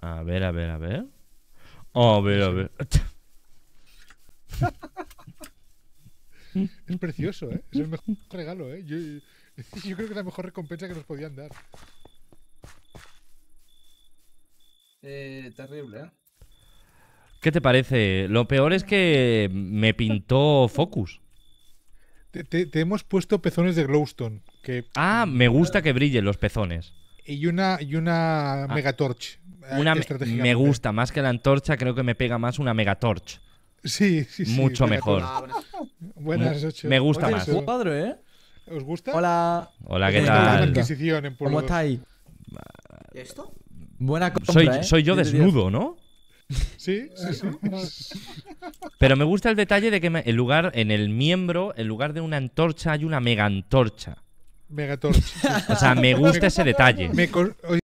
A ver, a ver, a ver. A ver, a ver. Es precioso, ¿eh? Es el mejor regalo, ¿eh? Yo, creo que es la mejor recompensa que nos podían dar. Eh, terrible, ¿eh? ¿Qué te parece? Lo peor es que me pintó Focus. Te, hemos puesto pezones de glowstone. Ah, me gusta que brillen los pezones. Y una, y una ah. megatorch me gusta más que la antorcha, creo que me pega más una megatorch. Sí, sí, sí. Mucho mejor. Ah, Buenas noches. Me gusta más. ¿eh? ¿Os gusta? Hola. Hola, ¿qué tal? ¿Cómo estáis? ¿Esto? Buena compra, soy, ¿eh? soy yo desnudo, ¿no? Sí, sí, sí. Pero me gusta el detalle de que lugar, en el miembro, en lugar de una antorcha, hay una mega antorcha. Megatorcha. O sea, me gusta ese detalle.